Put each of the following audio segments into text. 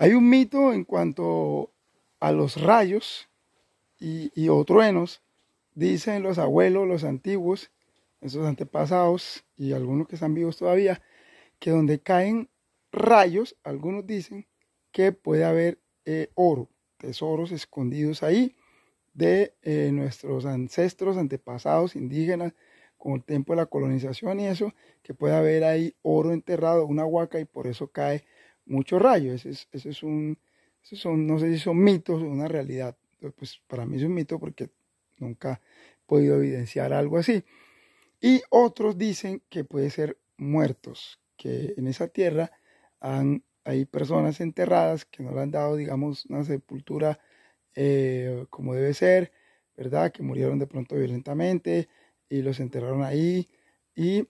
Hay un mito en cuanto a los rayos y, y o truenos, dicen los abuelos, los antiguos, esos antepasados y algunos que están vivos todavía, que donde caen rayos, algunos dicen que puede haber eh, oro, tesoros escondidos ahí de eh, nuestros ancestros, antepasados, indígenas, con el tiempo de la colonización y eso, que puede haber ahí oro enterrado, una huaca, y por eso cae muchos rayos. Ese es, es un, no sé si son mitos o una realidad. Pues para mí es un mito porque nunca he podido evidenciar algo así. Y otros dicen que puede ser muertos, que en esa tierra hay personas enterradas que no le han dado, digamos, una sepultura eh, como debe ser, ¿verdad? Que murieron de pronto violentamente y los enterraron ahí. Y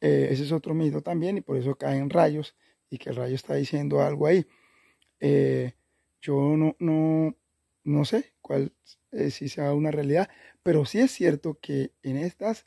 eh, ese es otro mito también y por eso caen rayos y que el rayo está diciendo algo ahí. Eh, yo no, no, no sé cuál eh, si sea una realidad, pero sí es cierto que en estas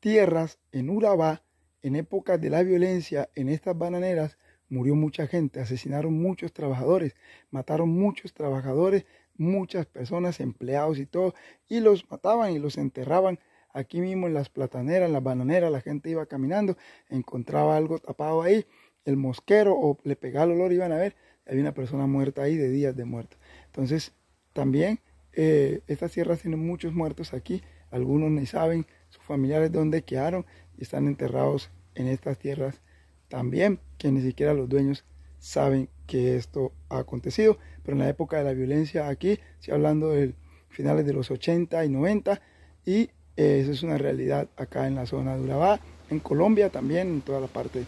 tierras, en Urabá, en épocas de la violencia, en estas bananeras, murió mucha gente, asesinaron muchos trabajadores, mataron muchos trabajadores, muchas personas, empleados y todo, y los mataban y los enterraban aquí mismo en las plataneras, en las bananeras, la gente iba caminando, encontraba algo tapado ahí el mosquero o le pegaba el olor iban a ver, había una persona muerta ahí de días de muerto. Entonces, también eh, estas tierras tienen muchos muertos aquí, algunos ni saben sus familiares dónde quedaron y están enterrados en estas tierras también, que ni siquiera los dueños saben que esto ha acontecido, pero en la época de la violencia aquí, estoy hablando de finales de los 80 y 90, y eh, eso es una realidad acá en la zona de Urabá, en Colombia también, en toda la parte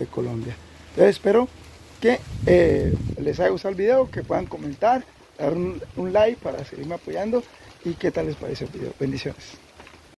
de Colombia. Yo espero que eh, les haya gustado el video, que puedan comentar, dar un, un like para seguirme apoyando y qué tal les parece el video. Bendiciones.